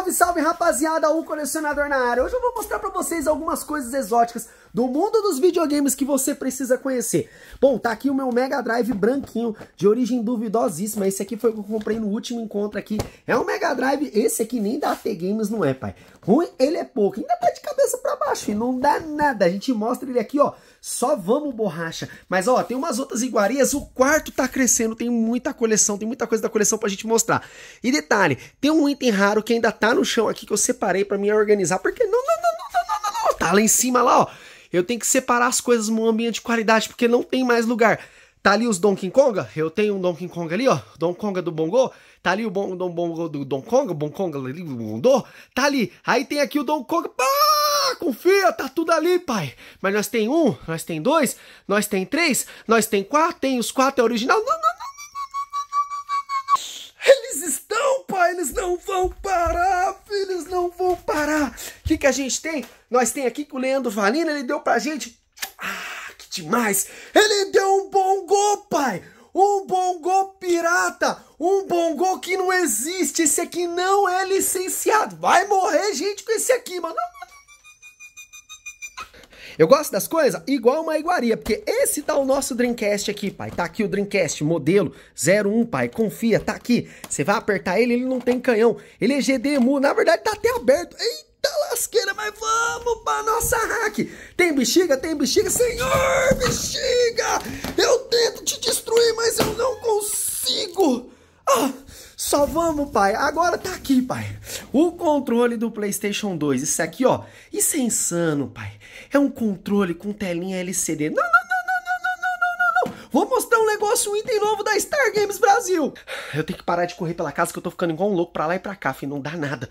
Salve, salve, rapaziada! O colecionador na área. Hoje eu vou mostrar para vocês algumas coisas exóticas do mundo dos videogames que você precisa conhecer. Bom, tá aqui o meu Mega Drive branquinho, de origem duvidosíssima. Esse aqui foi o que eu comprei no último encontro aqui. É um Mega Drive, esse aqui nem da T Games não é, pai. Ruim, ele é pouco. Ainda tá de cabeça abaixo baixo e não dá nada. A gente mostra ele aqui, ó. Só vamos borracha. Mas ó, tem umas outras iguarias, o quarto tá crescendo, tem muita coleção, tem muita coisa da coleção pra gente mostrar. E detalhe, tem um item raro que ainda tá no chão aqui que eu separei para me organizar, porque não, não, não, não, não, não, não, tá lá em cima lá, ó. Eu tenho que separar as coisas num ambiente de qualidade porque não tem mais lugar. Tá ali os Donkey Konga? Eu tenho um Donkey Konga ali, ó. Donkey Konga do Bongo. Tá ali o Bongo do Donkey Konga, o Bongo ali do Bongo. Tá ali. Aí tem aqui o Donkey Konga. Ah! confia, tá tudo ali, pai. Mas nós tem um, nós tem dois, nós tem três, nós tem quatro, tem os quatro, é original. Não, não, não, não, não, não. Eles estão, pai, eles não vão parar, filhos, não vão parar. O que, que a gente tem? Nós tem aqui que o Leandro Valina, ele deu pra gente. Ah, que demais! Ele deu um bom gol, pai! um bongô pirata, um bongô que não existe, esse aqui não é licenciado. Vai morrer gente com esse aqui, mano. Não, eu gosto das coisas igual uma iguaria, porque esse tá o nosso Dreamcast aqui, pai. Tá aqui o Dreamcast modelo 01, pai. Confia, tá aqui. Você vai apertar ele, ele não tem canhão. Ele é GDMU, na verdade tá até aberto. Eita lasqueira, mas vamos pra nossa hack. Tem bexiga, tem bexiga. Senhor, bexiga! Eu tento te destruir, mas eu não consigo. Oh, só vamos, pai. Agora tá aqui, pai. O controle do PlayStation 2. Isso aqui, ó. Isso é insano, pai. É um controle com telinha LCD. Não, não. Vou mostrar um negócio, um item novo da Star Games Brasil. Eu tenho que parar de correr pela casa que eu tô ficando igual um louco pra lá e pra cá, filho. Não dá nada.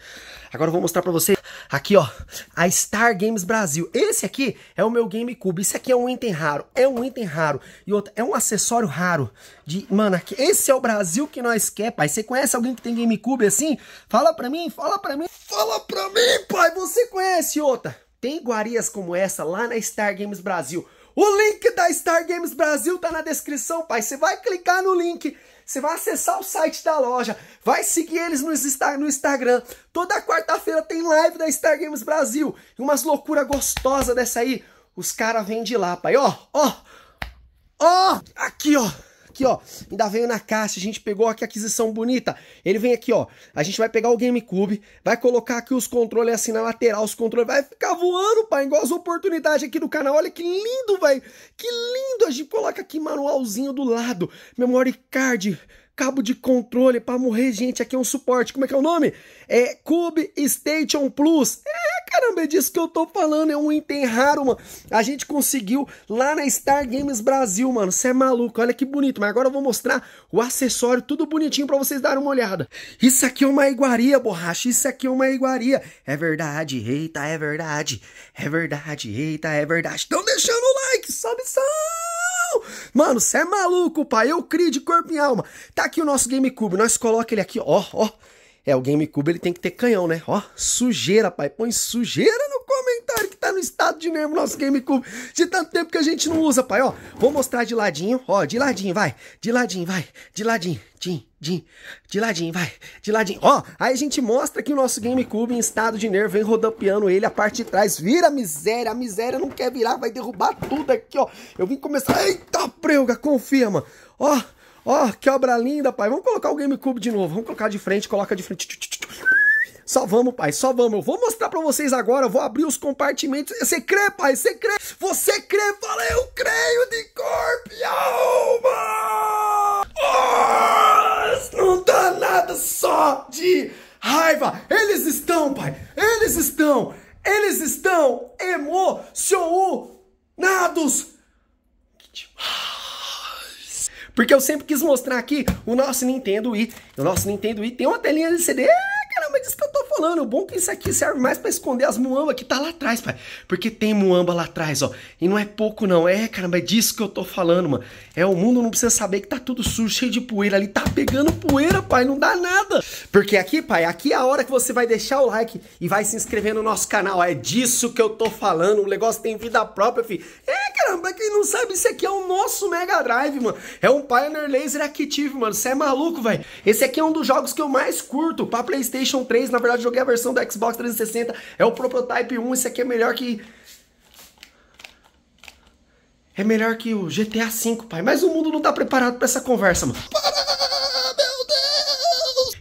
Agora eu vou mostrar pra você. Aqui, ó. A Star Games Brasil. Esse aqui é o meu GameCube. Esse aqui é um item raro. É um item raro. E outro, é um acessório raro. De, mano, aqui, esse é o Brasil que nós quer, pai. Você conhece alguém que tem GameCube assim? Fala pra mim, fala pra mim. Fala pra mim, pai. Você conhece, outra? Tem iguarias como essa lá na Star Games Brasil. O link da Star Games Brasil tá na descrição, pai. Você vai clicar no link, você vai acessar o site da loja, vai seguir eles no, no Instagram. Toda quarta-feira tem live da Star Games Brasil. E umas loucuras gostosas dessa aí. Os caras vêm de lá, pai. Ó, ó, ó, aqui, ó. Aqui, ó, ainda veio na caixa, a gente pegou aqui a aquisição bonita. Ele vem aqui, ó, a gente vai pegar o GameCube, vai colocar aqui os controles assim na lateral, os controles, vai ficar voando, pai, igual as oportunidades aqui do canal. Olha que lindo, velho, que lindo. A gente coloca aqui manualzinho do lado, memory card, cabo de controle para morrer, gente. Aqui é um suporte. Como é que é o nome? É Cube Station Plus. É, caramba, é disso que eu tô falando. É um item raro, mano. A gente conseguiu lá na Star Games Brasil, mano. Você é maluco. Olha que bonito. Mas agora eu vou mostrar o acessório, tudo bonitinho para vocês darem uma olhada. Isso aqui é uma iguaria, borracha. Isso aqui é uma iguaria. É verdade, eita, é verdade. É verdade, eita, é verdade. Então deixando o like, sobe, sobe. Mano, você é maluco, pai. Eu crio de corpo e alma. Tá aqui o nosso GameCube. Nós coloca ele aqui, ó, ó. É, o GameCube ele tem que ter canhão, né? Ó, sujeira, pai. Põe sujeira no estado de nervo nosso GameCube. De tanto tempo que a gente não usa, pai. Ó, vou mostrar de ladinho. Ó, de ladinho, vai. De ladinho, vai. De ladinho. Tim, tim, de ladinho, vai, de ladinho. Ó, aí a gente mostra que o nosso GameCube em estado de nervo, vem rodopiando ele, a parte de trás vira miséria, a miséria não quer virar, vai derrubar tudo aqui, ó. Eu vim começar, eita preuga, confirma. Ó, ó, que obra linda, pai. Vamos colocar o GameCube de novo, vamos colocar de frente, coloca de frente. Só vamos, pai, só vamos. Eu vou mostrar para vocês agora, eu vou abrir os compartimentos. Você crê, pai? Você crê? Você crê? Fala, eu creio de corpo e alma! Oh, não dá nada só de raiva. Eles estão, pai, eles estão, eles estão emocionados. Que demais! Porque eu sempre quis mostrar aqui o nosso Nintendo Wii. O nosso Nintendo Wii tem uma telinha LCD mas isso que eu tô falando. O bom é que isso aqui serve mais para esconder as muamba que tá lá atrás, pai. Porque tem muamba lá atrás, ó. E não é pouco, não. É, caramba, é disso que eu tô falando, mano. É, o mundo não precisa saber que tá tudo sujo, cheio de poeira ali. Tá pegando poeira, pai. Não dá nada. Porque aqui, pai, aqui é a hora que você vai deixar o like e vai se inscrever no nosso canal. É disso que eu tô falando. O negócio tem vida própria, filho. É, Mano, pra quem não sabe, isso aqui é o nosso Mega Drive, mano. É um Pioneer Laser Active, mano. Você é maluco, velho. Esse aqui é um dos jogos que eu mais curto pra PlayStation 3. Na verdade, joguei a versão do Xbox 360. É o Prototype 1. Esse aqui é melhor que. É melhor que o GTA V, pai. Mas o mundo não tá preparado pra essa conversa, mano. Para!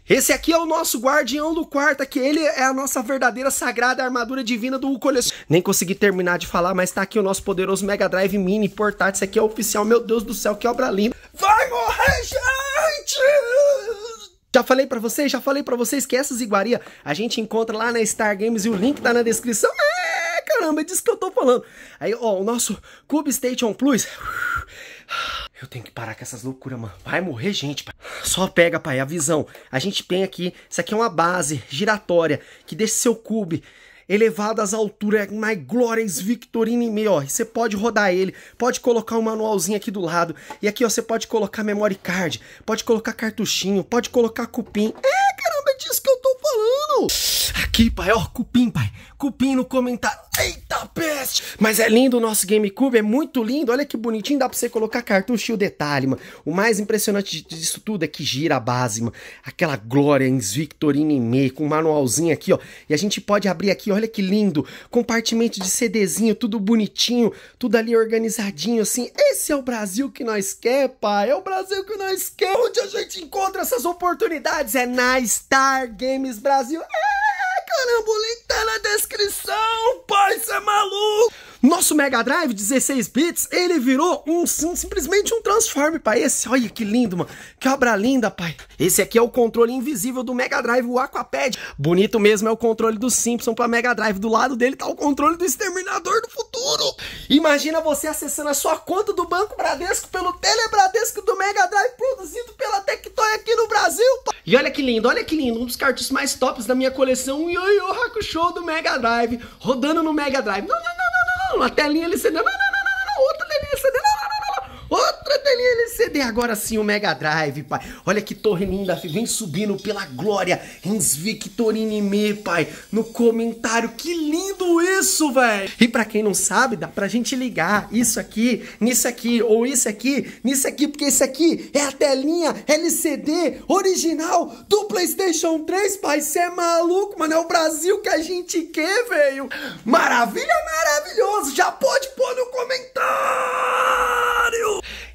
Esse aqui é o nosso guardião do quarto, que ele é a nossa verdadeira sagrada armadura divina do colecionador. Nem consegui terminar de falar, mas tá aqui o nosso poderoso Mega Drive Mini portátil. Isso aqui é oficial, meu Deus do céu, que obra linda. Vai morrer, gente! Já falei para vocês, já falei para vocês que essas iguarias a gente encontra lá na Star Games e o link tá na descrição. É, caramba, é disso que eu tô falando. Aí, ó, o nosso Cube Station Plus. Eu tenho que parar com essas loucuras, mano. Vai morrer gente, pai. Só pega, pai, a visão. A gente tem aqui, isso aqui é uma base giratória que deixa seu cube elevado às alturas. É My Glorious Victorine meio, ó. Você pode rodar ele, pode colocar um manualzinho aqui do lado. E aqui, ó, você pode colocar memory card, pode colocar cartuchinho, pode colocar cupim. É, caramba, é disso que eu tô aqui, pai. Ó, cupim, pai. Cupim no comentário. Eita peste! Mas é lindo o nosso GameCube, é muito lindo. Olha que bonitinho, dá pra você colocar cartucho e o detalhe, mano. O mais impressionante disso tudo é que gira a base, mano. Aquela glória em Victorine e meio, com um manualzinho aqui, ó. E a gente pode abrir aqui, olha que lindo. Compartimento de CDzinho, tudo bonitinho, tudo ali organizadinho, assim. Esse é o Brasil que nós quer, pai. É o Brasil que nós quer. Onde a gente encontra essas oportunidades é na Star Games Brasil. É! Carambolim tá na descrição, é mano! nosso Mega Drive 16 bits, ele virou um, sim, simplesmente um Transform, pai. Esse, olha que lindo, mano. Que obra linda, pai. Esse aqui é o controle invisível do Mega Drive, o Aquapad. Bonito mesmo é o controle do Simpson pra Mega Drive. Do lado dele tá o controle do Exterminador do Futuro. Imagina você acessando a sua conta do Banco Bradesco pelo Telebradesco do Mega Drive, produzido pela Tectoy aqui no Brasil, pai. E olha que lindo, olha que lindo. Um dos cartuchos mais tops da minha coleção, o Yo-Yo Hakusho do Mega Drive, rodando no Mega Drive. Não, não, não. Não, a telinha LCD, não, não, tem agora sim o Mega Drive, pai. Olha que torre linda, filho. Vem subindo pela glória. Rins Victorine Me, pai. No comentário. Que lindo isso, velho. E pra quem não sabe, dá pra gente ligar isso aqui, nisso aqui, ou isso aqui, nisso aqui, porque isso aqui é a telinha LCD original do PlayStation 3, pai. Cê é maluco, mano. É o Brasil que a gente quer, velho. Maravilha, maravilhoso. Já pode pôr no comentário.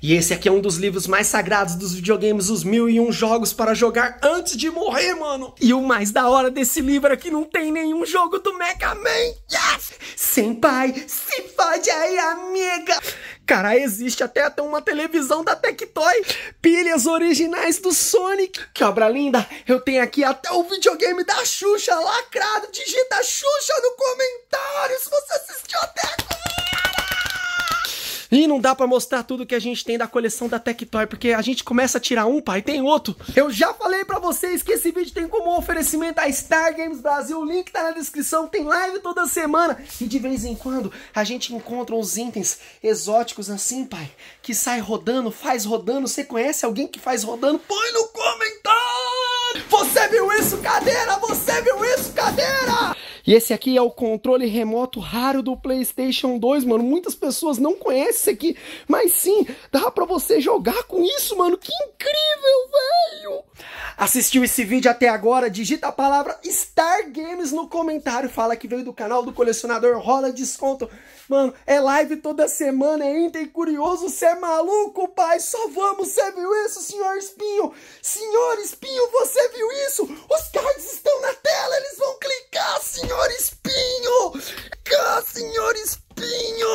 E esse aqui é um dos livros mais sagrados dos videogames, os mil e um jogos para jogar antes de morrer, mano. E o mais da hora desse livro é que não tem nenhum jogo do Mega Man. Yes! Senpai, se fode aí, amiga! Cara, existe até, até uma televisão da Tectoy, pilhas originais do Sonic. Que obra linda! Eu tenho aqui até o videogame da Xuxa lacrado. Digita Xuxa no comentário se você assistiu até agora. E não dá para mostrar tudo que a gente tem da coleção da Tectoy, porque a gente começa a tirar um, pai, tem outro. Eu já falei para vocês que esse vídeo tem como oferecimento a Star Games Brasil, o link tá na descrição, tem live toda semana. E de vez em quando a gente encontra uns itens exóticos assim, pai, que sai rodando, faz rodando. Você conhece alguém que faz rodando? Põe no comentário! Você viu isso, cadeira? Você viu isso, cadeira? E esse aqui é o controle remoto raro do PlayStation 2, mano. Muitas pessoas não conhecem esse aqui, mas sim, dá para você jogar com isso, mano. Que incrível, velho! Assistiu esse vídeo até agora? Digita a palavra Star Games no comentário, fala que veio do canal do colecionador, rola desconto. Mano, é live toda semana, é item curioso, cê é maluco, pai. Só vamos, cê viu isso, senhor Espinho? Senhor Espinho, você viu isso? Os cards estão na tela, eles vão clicar, senhor senhor espinho! Cá, ah, senhor espinho!